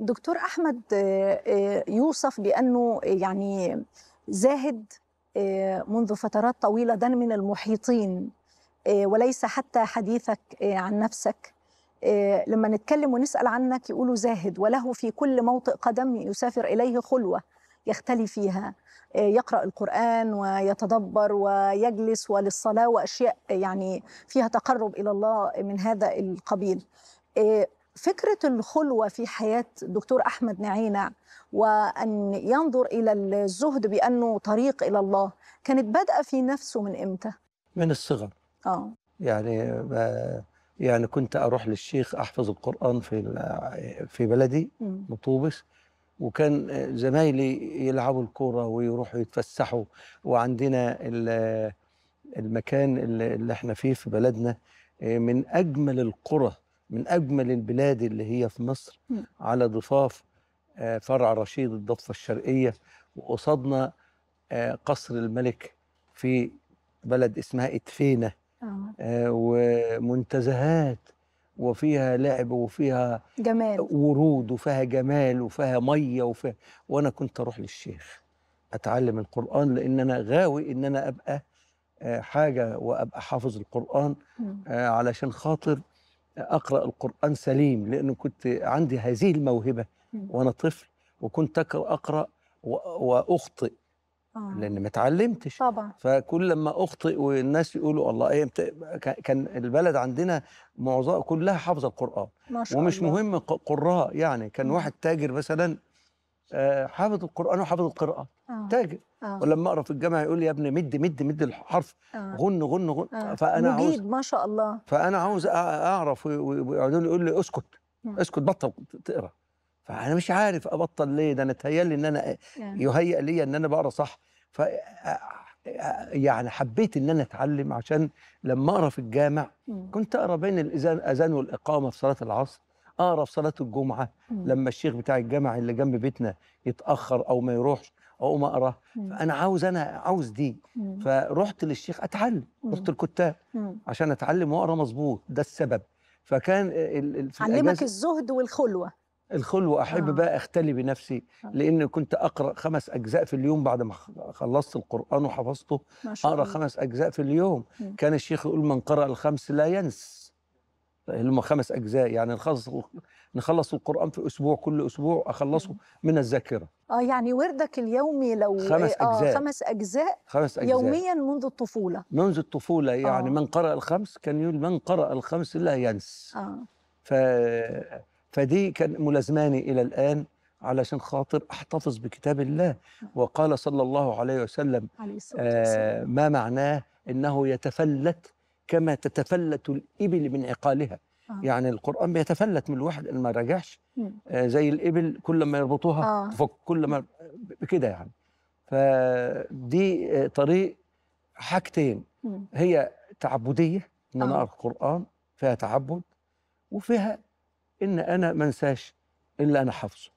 دكتور احمد آه، آه، يوصف بانه يعني زاهد آه، منذ فترات طويله ده من المحيطين وليس حتى حديثك عن نفسك لما نتكلم ونسال عنك يقولوا زاهد وله في كل موطئ قدم يسافر اليه خلوه يختلي فيها يقرا القران ويتدبر ويجلس وللصلاه واشياء يعني فيها تقرب الى الله من هذا القبيل فكرة الخلوة في حياة الدكتور أحمد نعينة وأن ينظر إلى الزهد بأنه طريق إلى الله كانت بادئة في نفسه من إمتى؟ من الصغر آه يعني يعني كنت أروح للشيخ أحفظ القرآن في في بلدي مطوبس وكان زمايلي يلعبوا الكورة ويروحوا يتفسحوا وعندنا المكان اللي احنا فيه في بلدنا من أجمل القرى من أجمل البلاد اللي هي في مصر على ضفاف آه، فرع رشيد الضفة الشرقية وقصادنا آه، قصر الملك في بلد اسمها إتفينة آه. ومنتزهات وفيها لعب وفيها جمال ورود وفيها جمال وفيها ميه وفيها وانا كنت اروح للشيخ اتعلم القران لان انا غاوي ان انا ابقى حاجه وابقى حافظ القران علشان خاطر اقرا القران سليم لانه كنت عندي هذه الموهبه وانا طفل وكنت اقرا واخطئ آه. لان ما اتعلمتش طبعا فكل لما اخطئ والناس يقولوا الله ايه كان البلد عندنا معظم كلها حافظه القران ما شاء ومش الله. مهم قراء يعني كان واحد تاجر مثلا آه، حافظ القران وحافظ القراءه آه. تاجر آه. ولما اقرا في الجامعه يقول لي يا ابني مد مد مد الحرف آه. غن غن غن آه. فانا مجيد عاوز ما شاء الله فانا عاوز اعرف ويقعدون يقول لي اسكت آه. اسكت بطل تقرا فانا مش عارف ابطل ليه ده انا لي ان انا يعني. يهيأ لي ان انا بقرا صح ف يعني حبيت ان انا اتعلم عشان لما اقرا في الجامع كنت اقرا بين الاذان والاقامه في صلاه العصر اقرا في صلاه الجمعه لما الشيخ بتاع الجامع اللي جنب بيتنا يتاخر او ما يروحش اقوم اقرا فانا عاوز انا عاوز دي فرحت للشيخ اتعلم رحت الكتاب عشان اتعلم واقرا مظبوط ده السبب فكان في علمك الزهد والخلوه الخلوة أحب آه. بقى أختلي بنفسي آه. لأن كنت أقرأ خمس أجزاء في اليوم بعد ما خلصت القرآن وحفظته أقرأ خمس أجزاء في اليوم مم. كان الشيخ يقول من قرأ الخمس لا ينس اللي هم خمس اجزاء يعني نخلص نخلص القران في اسبوع كل اسبوع اخلصه من الذاكره اه يعني وردك اليومي لو خمس آه، آه، اجزاء آه خمس اجزاء خمس اجزاء يوميا منذ الطفوله منذ الطفوله يعني آه. من قرأ الخمس كان يقول من قرأ الخمس لا ينس آه. ف فدي كان ملازماني الى الان علشان خاطر احتفظ بكتاب الله آه. وقال صلى الله عليه وسلم عليه الصلاة والسلام. آه ما معناه انه يتفلت كما تتفلت الإبل من عقالها آه. يعني القرآن بيتفلت من الواحد اللي ما راجعش آه زي الإبل كل ما يربطوها آه. تفك كل ما بكده يعني فدي آه، طريق حاجتين مم. هي تعبدية إن أنا آه. أقرأ القرآن فيها تعبد وفيها إن أنا ما انساش اللي أنا حافظه